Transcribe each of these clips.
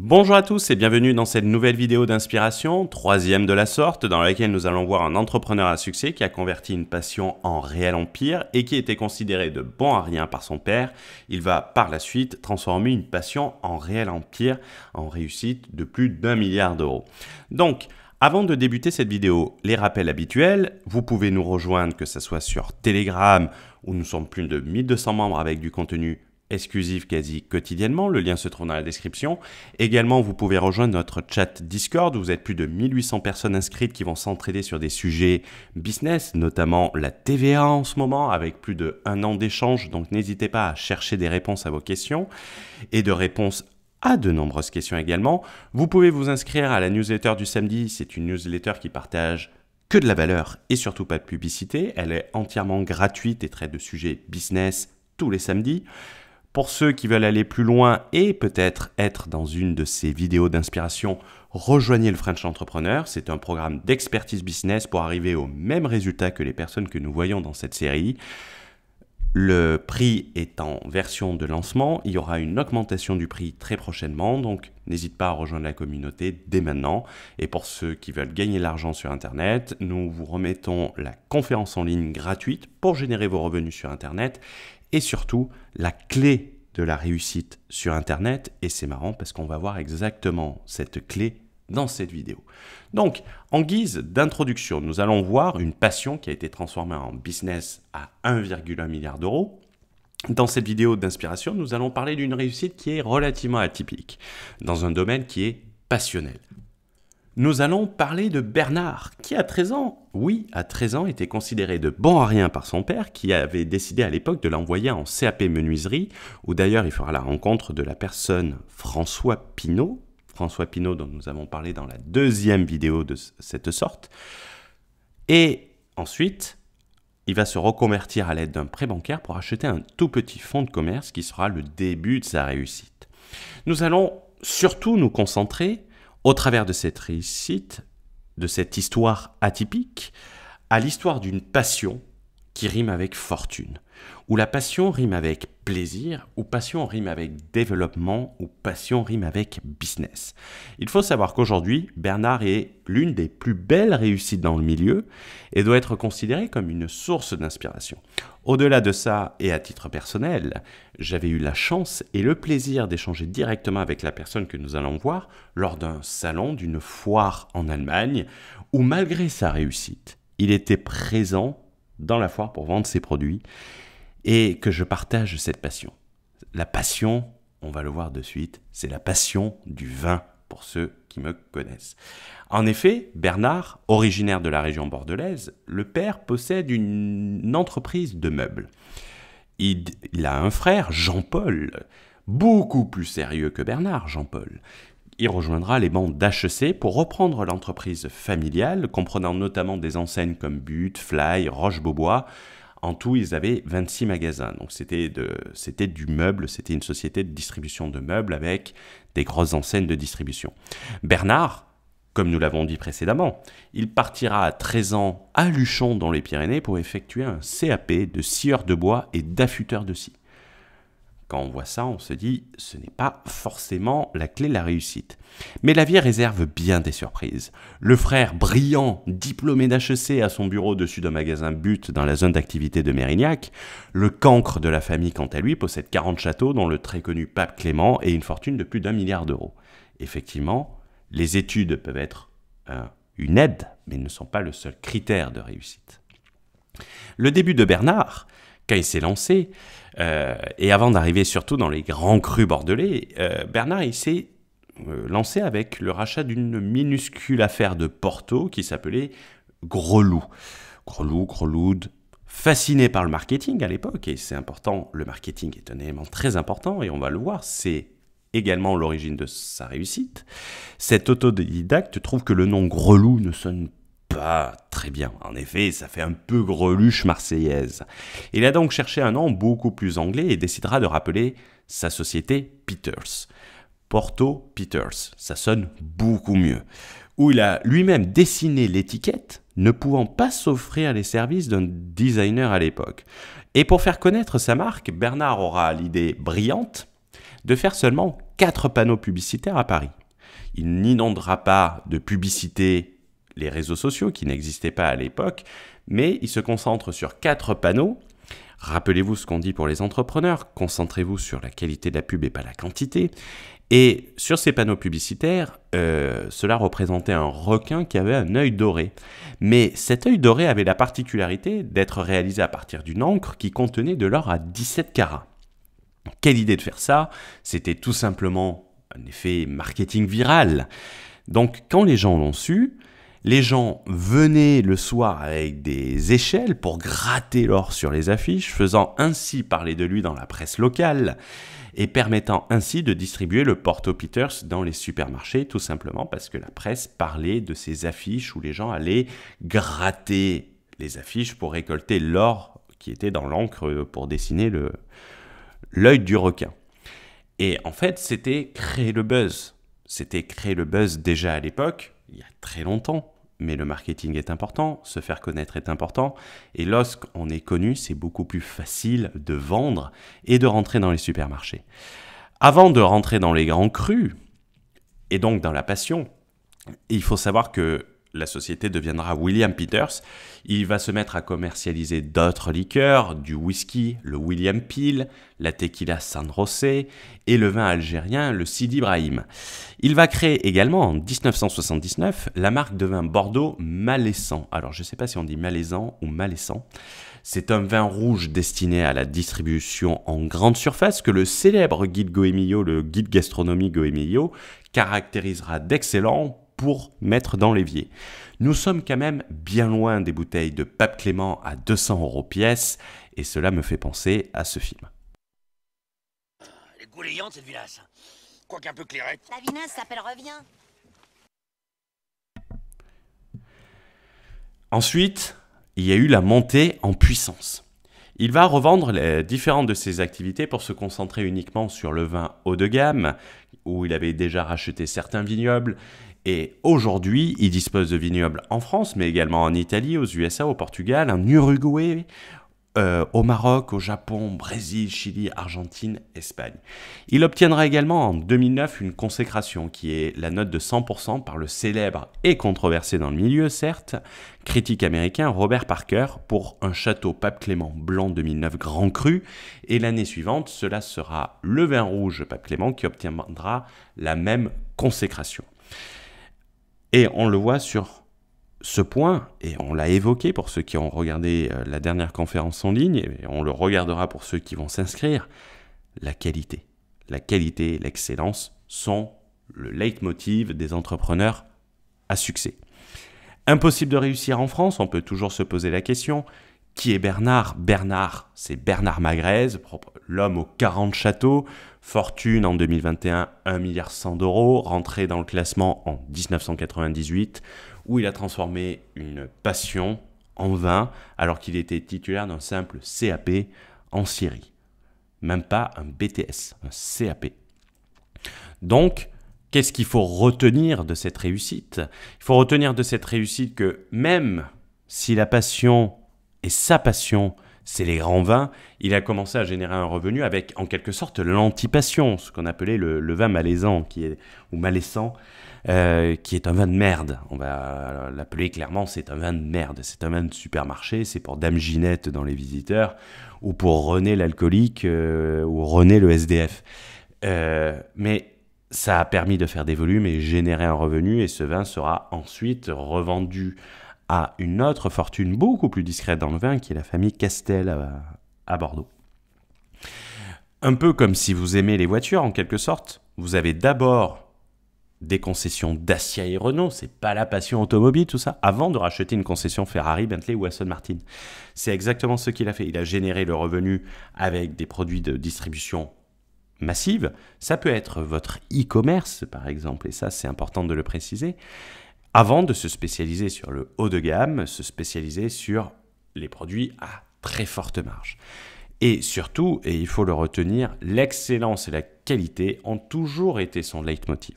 Bonjour à tous et bienvenue dans cette nouvelle vidéo d'inspiration, troisième de la sorte, dans laquelle nous allons voir un entrepreneur à succès qui a converti une passion en réel empire et qui était considéré de bon à rien par son père. Il va par la suite transformer une passion en réel empire, en réussite de plus d'un milliard d'euros. Donc, avant de débuter cette vidéo, les rappels habituels, vous pouvez nous rejoindre que ce soit sur Telegram où nous sommes plus de 1200 membres avec du contenu exclusive quasi quotidiennement. Le lien se trouve dans la description. Également, vous pouvez rejoindre notre chat Discord. Vous êtes plus de 1800 personnes inscrites qui vont s'entraider sur des sujets business, notamment la TVA en ce moment, avec plus de un an d'échange. Donc, n'hésitez pas à chercher des réponses à vos questions et de réponses à de nombreuses questions également. Vous pouvez vous inscrire à la newsletter du samedi. C'est une newsletter qui partage que de la valeur et surtout pas de publicité. Elle est entièrement gratuite et traite de sujets business tous les samedis. Pour ceux qui veulent aller plus loin et peut-être être dans une de ces vidéos d'inspiration, rejoignez le French Entrepreneur. C'est un programme d'expertise business pour arriver au même résultat que les personnes que nous voyons dans cette série. Le prix est en version de lancement. Il y aura une augmentation du prix très prochainement, donc n'hésite pas à rejoindre la communauté dès maintenant. Et pour ceux qui veulent gagner de l'argent sur Internet, nous vous remettons la conférence en ligne gratuite pour générer vos revenus sur Internet et surtout la clé de la réussite sur Internet. Et c'est marrant parce qu'on va voir exactement cette clé dans cette vidéo. Donc, en guise d'introduction, nous allons voir une passion qui a été transformée en business à 1,1 milliard d'euros. Dans cette vidéo d'inspiration, nous allons parler d'une réussite qui est relativement atypique, dans un domaine qui est passionnel nous allons parler de Bernard, qui à 13 ans, oui, à 13 ans, était considéré de bon à rien par son père, qui avait décidé à l'époque de l'envoyer en CAP menuiserie, où d'ailleurs il fera la rencontre de la personne François Pinault, François Pinault dont nous avons parlé dans la deuxième vidéo de cette sorte. Et ensuite, il va se reconvertir à l'aide d'un prêt bancaire pour acheter un tout petit fonds de commerce qui sera le début de sa réussite. Nous allons surtout nous concentrer au travers de cette réussite, de cette histoire atypique, à l'histoire d'une passion qui rime avec fortune où la passion rime avec plaisir, où passion rime avec développement, où passion rime avec business. Il faut savoir qu'aujourd'hui, Bernard est l'une des plus belles réussites dans le milieu et doit être considéré comme une source d'inspiration. Au-delà de ça, et à titre personnel, j'avais eu la chance et le plaisir d'échanger directement avec la personne que nous allons voir lors d'un salon, d'une foire en Allemagne, où malgré sa réussite, il était présent dans la foire pour vendre ses produits et que je partage cette passion. La passion, on va le voir de suite, c'est la passion du vin pour ceux qui me connaissent. En effet, Bernard, originaire de la région bordelaise, le père possède une entreprise de meubles. Il, a un frère, Jean-Paul, beaucoup plus sérieux que Bernard, Jean-Paul. Il rejoindra les bandes d'HEC pour reprendre l'entreprise familiale, comprenant notamment des enseignes comme But, Fly, Roche-Beaubois, en tout, ils avaient 26 magasins. Donc c'était du meuble, c'était une société de distribution de meubles avec des grosses enseignes de distribution. Bernard, comme nous l'avons dit précédemment, il partira à 13 ans à Luchon dans les Pyrénées pour effectuer un CAP de scieur de bois et d'affûteur de scie. Quand on voit ça, on se dit, ce n'est pas forcément la clé de la réussite. Mais la vie réserve bien des surprises. Le frère brillant, diplômé d'HEC à son bureau dessus d'un magasin But dans la zone d'activité de Mérignac, le cancre de la famille quant à lui possède 40 châteaux dont le très connu pape Clément et une fortune de plus d'un milliard d'euros. Effectivement, les études peuvent être une aide, mais ne sont pas le seul critère de réussite. Le début de Bernard, quand il s'est lancé, euh, et avant d'arriver surtout dans les grands crus bordelais, euh, Bernard, il s'est euh, lancé avec le rachat d'une minuscule affaire de Porto qui s'appelait Grelou. Grelou, Greloude, fasciné par le marketing à l'époque, et c'est important, le marketing est un élément très important, et on va le voir, c'est également l'origine de sa réussite. Cet autodidacte trouve que le nom Grelou ne sonne très bien. En effet, ça fait un peu greluche marseillaise. Il a donc cherché un nom beaucoup plus anglais et décidera de rappeler sa société Peters. Porto Peters, ça sonne beaucoup mieux. Où il a lui-même dessiné l'étiquette, ne pouvant pas s'offrir les services d'un designer à l'époque. Et pour faire connaître sa marque, Bernard aura l'idée brillante de faire seulement quatre panneaux publicitaires à Paris. Il n'inondera pas de publicité les réseaux sociaux qui n'existaient pas à l'époque, mais il se concentre sur quatre panneaux. Rappelez-vous ce qu'on dit pour les entrepreneurs, concentrez-vous sur la qualité de la pub et pas la quantité. Et sur ces panneaux publicitaires, euh, cela représentait un requin qui avait un œil doré. Mais cet œil doré avait la particularité d'être réalisé à partir d'une encre qui contenait de l'or à 17 carats. Quelle idée de faire ça C'était tout simplement un effet marketing viral. Donc quand les gens l'ont su, les gens venaient le soir avec des échelles pour gratter l'or sur les affiches, faisant ainsi parler de lui dans la presse locale et permettant ainsi de distribuer le Porto Peters dans les supermarchés, tout simplement parce que la presse parlait de ces affiches où les gens allaient gratter les affiches pour récolter l'or qui était dans l'encre pour dessiner l'œil du requin. Et en fait, c'était créer le buzz. C'était créer le buzz déjà à l'époque, il y a très longtemps. Mais le marketing est important, se faire connaître est important, et lorsqu'on est connu, c'est beaucoup plus facile de vendre et de rentrer dans les supermarchés. Avant de rentrer dans les grands crus, et donc dans la passion, il faut savoir que la société deviendra William Peters. Il va se mettre à commercialiser d'autres liqueurs, du whisky, le William Peel, la tequila San José et le vin algérien, le Sidi Ibrahim. Il va créer également en 1979 la marque de vin Bordeaux Malaisant. Alors je ne sais pas si on dit Malaisant ou Malaisant. C'est un vin rouge destiné à la distribution en grande surface que le célèbre guide Goemio, le guide gastronomie Goemio, caractérisera d'excellent pour mettre dans l'évier. Nous sommes quand même bien loin des bouteilles de Pape Clément à 200 euros pièce, et cela me fait penser à ce film. Ensuite, il y a eu la montée en puissance. Il va revendre les différentes de ses activités pour se concentrer uniquement sur le vin haut de gamme, où il avait déjà racheté certains vignobles. Et aujourd'hui, il dispose de vignobles en France, mais également en Italie, aux USA, au Portugal, en Uruguay, euh, au Maroc, au Japon, Brésil, Chili, Argentine, Espagne. Il obtiendra également en 2009 une consécration qui est la note de 100% par le célèbre et controversé dans le milieu, certes, critique américain Robert Parker pour un château Pape Clément blanc 2009 Grand Cru. Et l'année suivante, cela sera le vin rouge Pape Clément qui obtiendra la même consécration. Et on le voit sur ce point, et on l'a évoqué pour ceux qui ont regardé euh, la dernière conférence en ligne, et on le regardera pour ceux qui vont s'inscrire, la qualité. La qualité et l'excellence sont le leitmotiv des entrepreneurs à succès. Impossible de réussir en France, on peut toujours se poser la question, qui est Bernard Bernard, c'est Bernard Magrez, l'homme aux 40 châteaux, fortune en 2021 1 milliard d'euros, rentré dans le classement en 1998, où il a transformé une passion en vin, alors qu'il était titulaire d'un simple CAP en Syrie. Même pas un BTS, un CAP. Donc, qu'est-ce qu'il faut retenir de cette réussite Il faut retenir de cette réussite que même si la passion est sa passion c'est les grands vins, il a commencé à générer un revenu avec en quelque sorte l'antipassion, ce qu'on appelait le, vin malaisant, qui est, ou malaisant, euh, qui est un vin de merde. On va l'appeler clairement, c'est un vin de merde. C'est un vin de supermarché, c'est pour Dame Ginette dans Les Visiteurs, ou pour René l'alcoolique, euh, ou René le SDF. Euh, mais ça a permis de faire des volumes et générer un revenu, et ce vin sera ensuite revendu à une autre fortune beaucoup plus discrète dans le vin, qui est la famille Castel euh, à, Bordeaux. Un peu comme si vous aimez les voitures, en quelque sorte, vous avez d'abord des concessions Dacia et Renault, c'est pas la passion automobile tout ça, avant de racheter une concession Ferrari, Bentley ou Aston Martin. C'est exactement ce qu'il a fait. Il a généré le revenu avec des produits de distribution massive. Ça peut être votre e-commerce par exemple, et ça c'est important de le préciser avant de se spécialiser sur le haut de gamme, se spécialiser sur les produits à très forte marge. Et surtout, et il faut le retenir, l'excellence et la qualité ont toujours été son leitmotiv.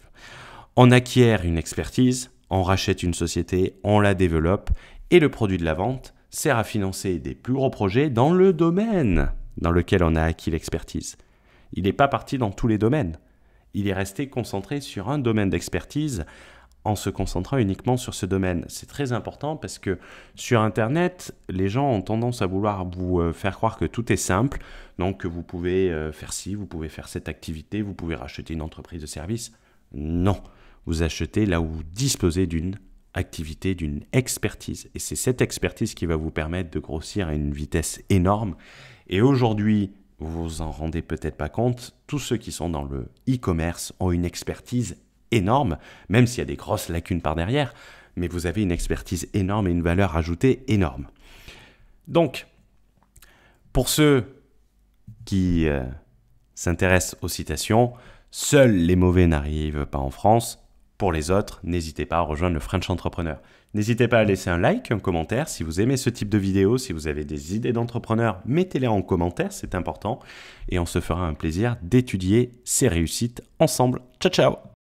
On acquiert une expertise, on rachète une société, on la développe, et le produit de la vente sert à financer des plus gros projets dans le domaine dans lequel on a acquis l'expertise. Il n'est pas parti dans tous les domaines. Il est resté concentré sur un domaine d'expertise en se concentrant uniquement sur ce domaine. C'est très important parce que sur Internet, les gens ont tendance à vouloir vous euh, faire croire que tout est simple, donc que vous pouvez euh, faire ci, vous pouvez faire cette activité, vous pouvez racheter une entreprise de service. Non, vous achetez là où vous disposez d'une activité, d'une expertise. Et c'est cette expertise qui va vous permettre de grossir à une vitesse énorme. Et aujourd'hui, vous vous en rendez peut-être pas compte, tous ceux qui sont dans le e-commerce ont une expertise énorme, même s'il y a des grosses lacunes par derrière, mais vous avez une expertise énorme et une valeur ajoutée énorme. Donc, pour ceux qui euh, s'intéressent aux citations, seuls les mauvais n'arrivent pas en France. Pour les autres, n'hésitez pas à rejoindre le French Entrepreneur. N'hésitez pas à laisser un like, un commentaire. Si vous aimez ce type de vidéo, si vous avez des idées d'entrepreneurs, mettez-les en commentaire, c'est important. Et on se fera un plaisir d'étudier ces réussites ensemble. Ciao ciao